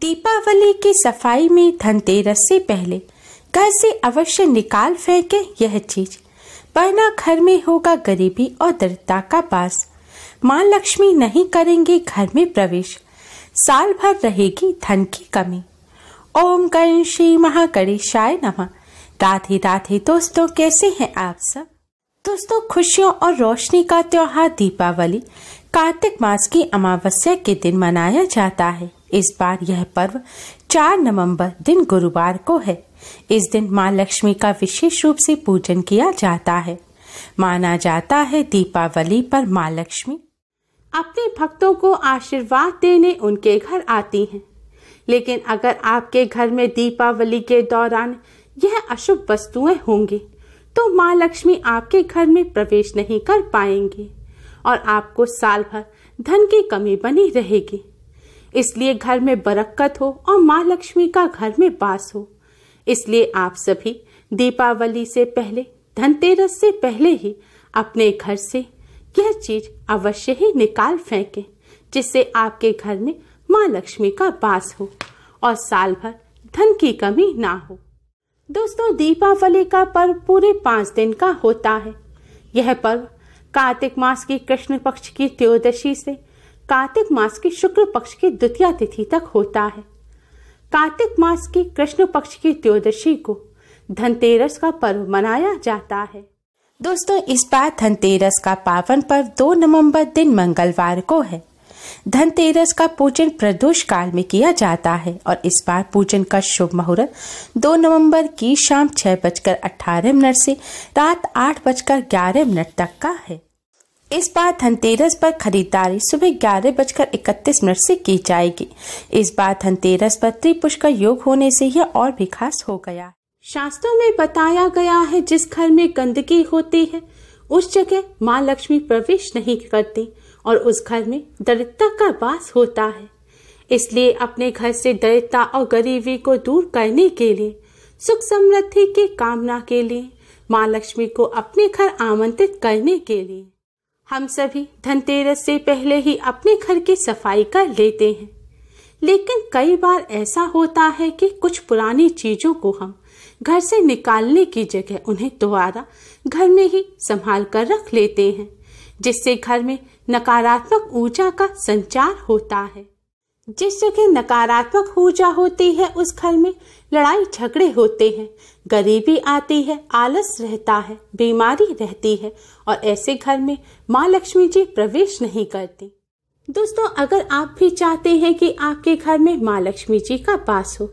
दीपावली की सफाई में धनतेरस से पहले घर से अवश्य निकाल फेंके यह चीज वरना घर में होगा गरीबी और दरिद्रता का पास माँ लक्ष्मी नहीं करेंगी घर में प्रवेश साल भर रहेगी धन की कमी ओम गण श्री महाकड़ेशाय नमः राधे राधे दोस्तों कैसे हैं आप सब दोस्तों खुशियों और रोशनी का त्योहार दीपावली कार्तिक मास की अमावस्या के दिन मनाया जाता है इस बार यह पर्व 4 नवंबर दिन गुरुवार को है इस दिन माँ लक्ष्मी का विशेष रूप से पूजन किया जाता है माना जाता है दीपावली पर माँ लक्ष्मी अपने भक्तों को आशीर्वाद देने उनके घर आती हैं लेकिन अगर आपके घर में दीपावली के दौरान यह अशुभ वस्तुएं होंगी तो माँ लक्ष्मी आपके घर में प्रवेश नहीं कर पाएंगी और आपको साल भर धन की कमी बनी रहेगी इसलिए घर में बरक्कत हो और माँ लक्ष्मी का घर में बास हो इसलिए आप सभी दीपावली से पहले धनतेरस से पहले ही अपने घर से यह चीज अवश्य ही निकाल फेंके जिससे आपके घर में माँ लक्ष्मी का बास हो और साल भर धन की कमी ना हो दोस्तों दीपावली का पर्व पूरे पांच दिन का होता है यह पर्व कार्तिक मास की कृष्ण पक्ष की त्योदशी से कार्तिक मास की शुक्ल पक्ष की द्वितीय तिथि तक होता है कार्तिक मास की कृष्ण पक्ष की त्योदशी को धनतेरस का पर्व मनाया जाता है दोस्तों इस बार धनतेरस का पावन पर्व 2 नवंबर दिन मंगलवार को है धनतेरस का पूजन प्रदोष काल में किया जाता है और इस बार पूजन का शुभ मुहूर्त 2 नवंबर की शाम छह बजकर अठारह मिनट से रात आठ बजकर ग्यारह मिनट तक का है इस बार धनतेरस पर खरीदारी सुबह ग्यारह बजकर इकतीस मिनट से की जाएगी इस बार धनतेरस पर त्रिपुष का योग होने से यह और भी खास हो गया शास्त्रों में बताया गया है जिस घर में गंदगी होती है उस जगह माँ लक्ष्मी प्रवेश नहीं करती और उस घर में दरिद्रता का वास होता है इसलिए अपने घर से दरिद्रता और गरीबी को दूर करने के लिए सुख समृद्धि की कामना के लिए माँ लक्ष्मी को अपने घर आमंत्रित करने के लिए हम सभी धनतेरस से पहले ही अपने घर की सफाई कर लेते हैं लेकिन कई बार ऐसा होता है कि कुछ पुरानी चीजों को हम घर से निकालने की जगह उन्हें दोबारा घर में ही संभाल कर रख लेते हैं जिससे घर में नकारात्मक ऊर्जा का संचार होता है जिस जगह नकारात्मक ऊर्जा होती है उस घर में लड़ाई झगड़े होते हैं गरीबी आती है आलस रहता है बीमारी रहती है और ऐसे घर में माँ लक्ष्मी जी प्रवेश नहीं करती दोस्तों अगर आप भी चाहते हैं कि आपके घर में माँ लक्ष्मी जी का पास हो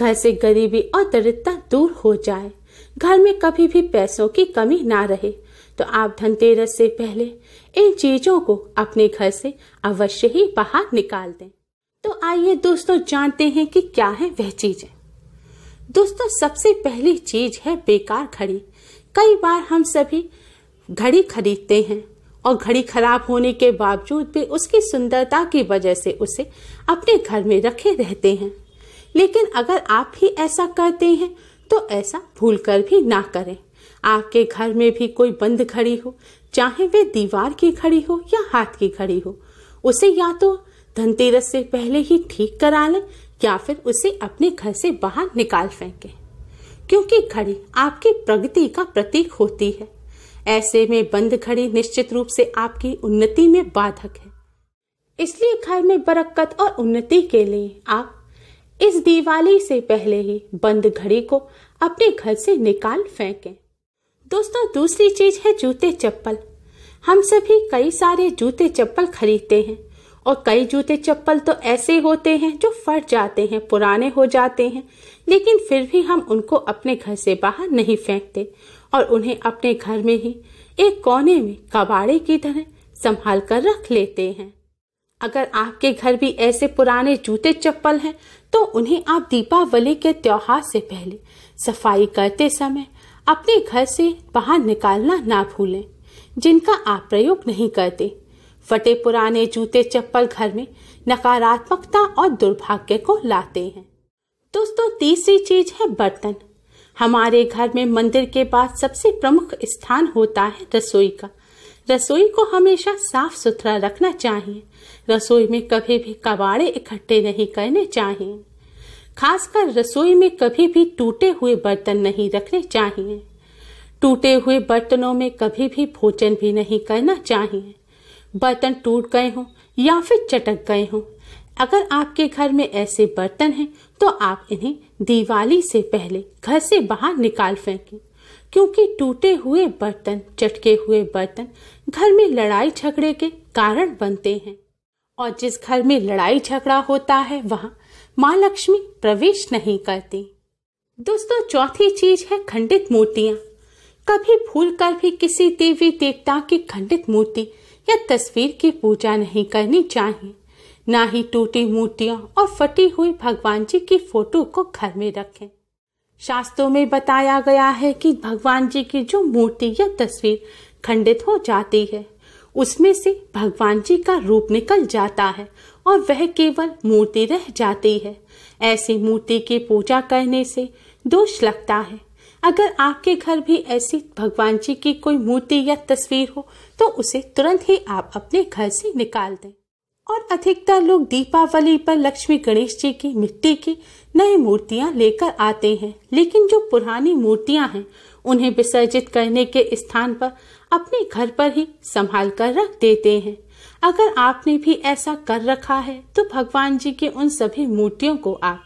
घर से गरीबी और दरिद्रता दूर हो जाए घर में कभी भी पैसों की कमी ना रहे तो आप धनतेरस से पहले इन चीजों को अपने घर से अवश्य ही बाहर निकाल दें तो आइए दोस्तों जानते हैं कि क्या है वह चीजें दोस्तों सबसे पहली चीज है बेकार घड़ी कई बार हम सभी घड़ी खरीदते हैं और घड़ी खराब होने के बावजूद भी उसकी सुंदरता की वजह से उसे अपने घर में रखे रहते हैं लेकिन अगर आप भी ऐसा करते हैं तो ऐसा भूल कर भी ना करें आपके घर में भी कोई बंद घड़ी हो चाहे वे दीवार की घड़ी हो या हाथ की घड़ी हो उसे या तो धनतेरस से पहले ही ठीक करा लें या फिर उसे अपने घर से बाहर निकाल फेंके क्योंकि घड़ी आपकी प्रगति का प्रतीक होती है ऐसे में बंद घड़ी निश्चित रूप से आपकी उन्नति में बाधक है इसलिए घर में बरक्कत और उन्नति के लिए आप इस दिवाली से पहले ही बंद घड़ी को अपने घर से निकाल फेंकें दोस्तों दूसरी चीज है जूते चप्पल हम सभी कई सारे जूते चप्पल खरीदते हैं और कई जूते चप्पल तो ऐसे होते हैं जो फट जाते हैं पुराने हो जाते हैं लेकिन फिर भी हम उनको अपने घर से बाहर नहीं फेंकते और उन्हें अपने घर में ही एक कोने में कबाड़े की तरह संभाल कर रख लेते हैं अगर आपके घर भी ऐसे पुराने जूते चप्पल हैं तो उन्हें आप दीपावली के त्योहार से पहले सफाई करते समय अपने घर से बाहर निकालना ना भूलें जिनका आप प्रयोग नहीं करते फटे पुराने जूते चप्पल घर में नकारात्मकता और दुर्भाग्य को लाते हैं दोस्तों तीसरी चीज है बर्तन हमारे घर में मंदिर के बाद सबसे प्रमुख स्थान होता है रसोई का रसोई को हमेशा साफ सुथरा रखना चाहिए रसोई में कभी भी कबाड़े इकट्ठे नहीं करने चाहिए खासकर रसोई में कभी भी टूटे हुए बर्तन नहीं रखने चाहिए टूटे हुए बर्तनों में कभी भी भोजन भी नहीं करना चाहिए बर्तन टूट गए हों या फिर चटक गए हों अगर आपके घर में ऐसे बर्तन हैं तो आप इन्हें दिवाली से पहले घर से बाहर निकाल फेंकें क्योंकि टूटे हुए बर्तन चटके हुए बर्तन घर में लड़ाई झगड़े के कारण बनते हैं और जिस घर में लड़ाई झगड़ा होता है वहां माँ लक्ष्मी प्रवेश नहीं करती दोस्तों चौथी चीज है खंडित मूर्तियां कभी भूल कर भी किसी देवी देवता की खंडित मूर्ति या तस्वीर की पूजा नहीं करनी चाहिए ना ही टूटी मूर्तियां और फटी हुई भगवान जी की फोटो को घर में रखें शास्त्रों में बताया गया है कि भगवान जी की जो मूर्ति या तस्वीर खंडित हो जाती है उसमें से भगवान जी का रूप निकल जाता है और वह केवल मूर्ति रह जाती है ऐसी मूर्ति की पूजा करने से दोष लगता है अगर आपके घर भी ऐसी भगवान जी की कोई मूर्ति या तस्वीर हो तो उसे तुरंत ही आप अपने घर से निकाल दें और अधिकतर लोग दीपावली पर लक्ष्मी गणेश जी की मिट्टी की नई मूर्तियां लेकर आते हैं लेकिन जो पुरानी मूर्तियां हैं उन्हें विसर्जित करने के स्थान पर अपने घर पर ही संभाल कर रख देते हैं अगर आपने भी ऐसा कर रखा है तो भगवान जी की उन सभी मूर्तियों को आप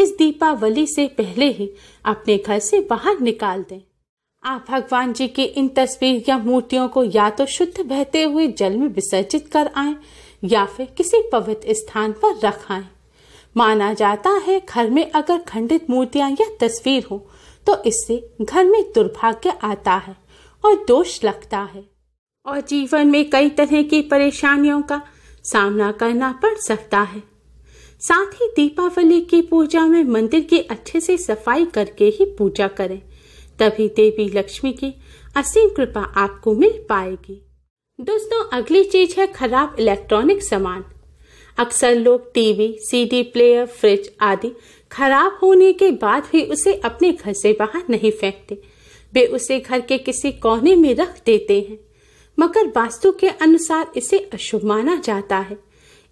इस दीपावली से पहले ही अपने घर से बाहर निकाल दें आप भगवान जी की इन तस्वीर या मूर्तियों को या तो शुद्ध बहते हुए जल में विसर्जित कर आए या फिर किसी पवित्र स्थान पर रख आए माना जाता है घर में अगर खंडित मूर्तियां या तस्वीर हो तो इससे घर में दुर्भाग्य आता है और दोष लगता है और जीवन में कई तरह की परेशानियों का सामना करना पड़ सकता है साथ ही दीपावली की पूजा में मंदिर की अच्छे से सफाई करके ही पूजा करें तभी देवी लक्ष्मी की असीम कृपा आपको मिल पाएगी दोस्तों अगली चीज है खराब इलेक्ट्रॉनिक सामान अक्सर लोग टीवी सीडी प्लेयर फ्रिज आदि खराब होने के बाद भी उसे अपने घर से बाहर नहीं फेंकते वे उसे घर के किसी कोने में रख देते हैं मगर वास्तु के अनुसार इसे अशुभ माना जाता है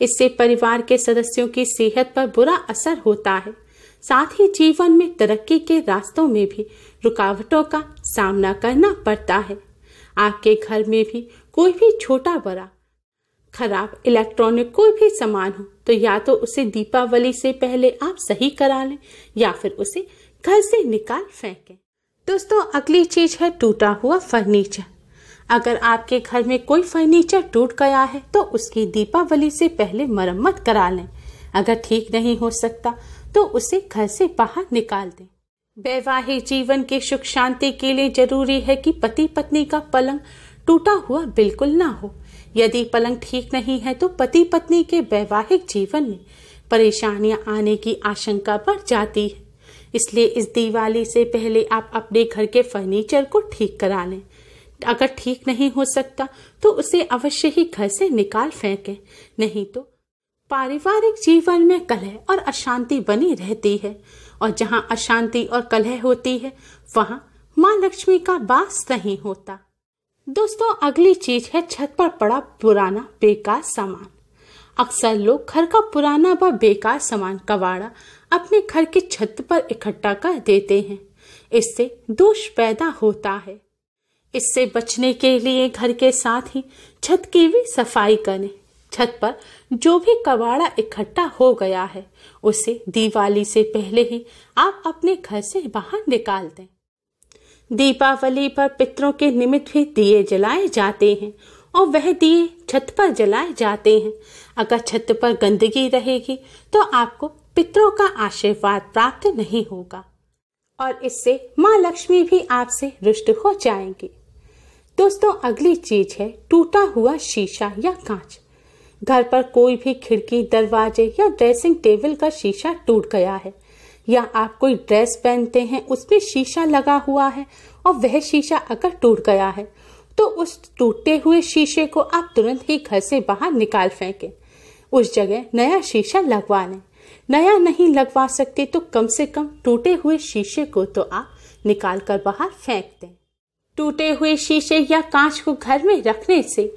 इससे परिवार के सदस्यों की सेहत पर बुरा असर होता है साथ ही जीवन में तरक्की के रास्तों में भी रुकावटों का सामना करना पड़ता है आपके घर में भी कोई भी छोटा बड़ा खराब इलेक्ट्रॉनिक कोई भी सामान हो तो या तो उसे दीपावली से पहले आप सही करा लें या फिर उसे घर से निकाल फेंकें दोस्तों अगली चीज है टूटा हुआ फर्नीचर अगर आपके घर में कोई फर्नीचर टूट गया है तो उसकी दीपावली से पहले मरम्मत करा लें अगर ठीक नहीं हो सकता तो उसे घर से बाहर निकाल दें वैवाहिक जीवन के सुख शांति के लिए जरूरी है कि पति पत्नी का पलंग टूटा हुआ बिल्कुल ना हो यदि पलंग ठीक नहीं है तो पति पत्नी के वैवाहिक जीवन में परेशानियां आने की आशंका बढ़ जाती है इसलिए इस दिवाली से पहले आप अपने घर के फर्नीचर को ठीक करा लें अगर ठीक नहीं हो सकता तो उसे अवश्य ही घर से निकाल फेंके नहीं तो पारिवारिक जीवन में कलह और अशांति बनी रहती है और जहां अशांति और कलह होती है वहां माँ लक्ष्मी का वास नहीं होता दोस्तों अगली चीज है छत पर पड़ा पुराना बेकार सामान अक्सर लोग घर का पुराना व बेकार सामान कबाड़ा अपने घर की छत पर इकट्ठा कर देते हैं इससे दोष पैदा होता है इससे बचने के लिए घर के साथ ही छत की भी सफाई करें छत पर जो भी कबाड़ा इकट्ठा हो गया है उसे दिवाली से पहले ही आप अपने घर से बाहर निकाल दें दीपावली पर पितरों के निमित्त भी दिए जलाए जाते हैं और वह दिए छत पर जलाए जाते हैं अगर छत पर गंदगी रहेगी तो आपको पितरों का आशीर्वाद प्राप्त नहीं होगा और इससे माँ लक्ष्मी भी आपसे रुष्ट हो जाएंगी दोस्तों अगली चीज है टूटा हुआ शीशा या कांच घर पर कोई भी खिड़की दरवाजे या ड्रेसिंग टेबल का शीशा टूट गया है या आप कोई ड्रेस पहनते हैं उसमें शीशा लगा हुआ है और वह शीशा अगर टूट गया है तो उस टूटे हुए शीशे को आप तुरंत ही घर से बाहर निकाल फेंके उस जगह नया शीशा लगवा लें नया नहीं लगवा सकते तो कम से कम टूटे हुए शीशे को तो आप निकाल कर बाहर फेंक दें टूटे हुए शीशे या कांच को घर में रखने से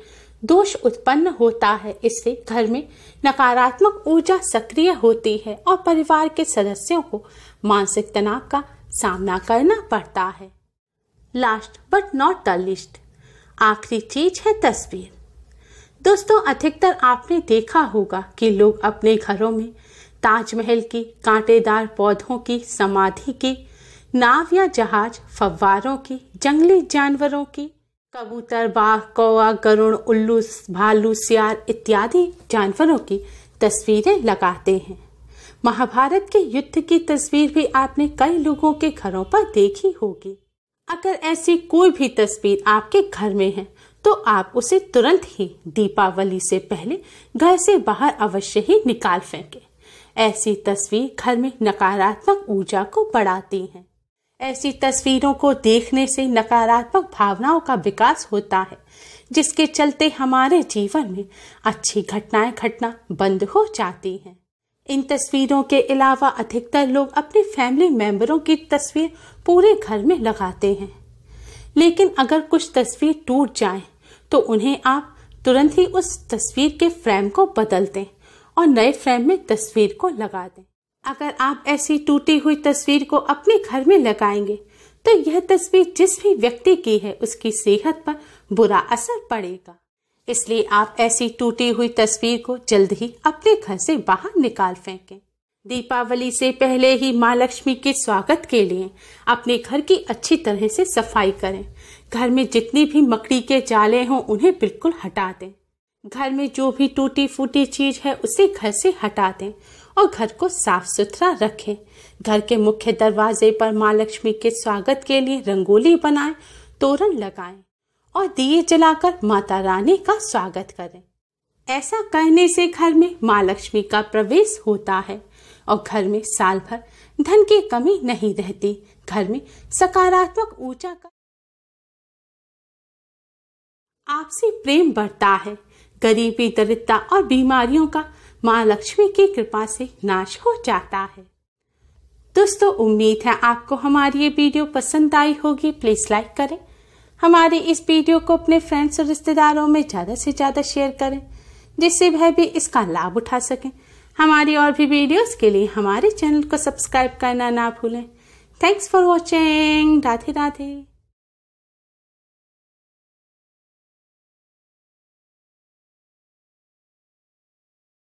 दोष उत्पन्न होता है इससे घर में नकारात्मक ऊर्जा सक्रिय होती है और परिवार के सदस्यों को मानसिक तनाव का सामना करना पड़ता है last but not the list आखिरी चीज है तस्वीर दोस्तों अधिकतर आपने देखा होगा कि लोग अपने घरों में ताजमहल की कांटेदार पौधों की समाधि की नाव या जहाज फव्वारों की जंगली जानवरों की कबूतर बाघ कौआ गरुण उल्लू भालू सियार इत्यादि जानवरों की तस्वीरें लगाते हैं महाभारत के युद्ध की तस्वीर भी आपने कई लोगों के घरों पर देखी होगी अगर ऐसी कोई भी तस्वीर आपके घर में है तो आप उसे तुरंत ही दीपावली से पहले घर से बाहर अवश्य ही निकाल फेंके ऐसी तस्वीर घर में नकारात्मक ऊर्जा को बढ़ाती हैं ऐसी तस्वीरों को देखने से नकारात्मक भावनाओं का विकास होता है जिसके चलते हमारे जीवन में अच्छी घटनाएं घटना बंद हो जाती हैं इन तस्वीरों के अलावा अधिकतर लोग अपने फैमिली मेंबरों की तस्वीर पूरे घर में लगाते हैं लेकिन अगर कुछ तस्वीर टूट जाए तो उन्हें आप तुरंत ही उस तस्वीर के फ्रेम को बदल दें और नए फ्रेम में तस्वीर को लगा दें अगर आप ऐसी टूटी हुई तस्वीर को अपने घर में लगाएंगे तो यह तस्वीर जिस भी व्यक्ति की है उसकी सेहत पर बुरा असर पड़ेगा इसलिए आप ऐसी टूटी हुई तस्वीर को जल्द ही अपने घर से बाहर निकाल फेंकें दीपावली से पहले ही माँ लक्ष्मी के स्वागत के लिए अपने घर की अच्छी तरह से सफाई करें घर में जितनी भी मकड़ी के जाले हों उन्हें बिल्कुल हटा दें घर में जो भी टूटी फूटी चीज है उसे घर से हटा दें और घर को साफ सुथरा रखें घर के मुख्य दरवाजे पर माँ लक्ष्मी के स्वागत के लिए रंगोली बनाएं, तोरण लगाएं और दिए जलाकर माता रानी का स्वागत करें ऐसा करने से घर में माँ लक्ष्मी का प्रवेश होता है और घर में साल भर धन की कमी नहीं रहती घर में सकारात्मक ऊर्जा का आपसी प्रेम बढ़ता है गरीबी दरिद्रता और बीमारियों का माँ लक्ष्मी की कृपा से नाश हो जाता है दोस्तों उम्मीद है आपको हमारी ये वीडियो पसंद आई होगी प्लीज लाइक करें हमारे इस वीडियो को अपने फ्रेंड्स और रिश्तेदारों में ज़्यादा से ज़्यादा शेयर करें जिससे वह भी इसका लाभ उठा सकें हमारी और भी वीडियोस के लिए हमारे चैनल को सब्सक्राइब करना ना भूलें thanks for watching Radhe Radhe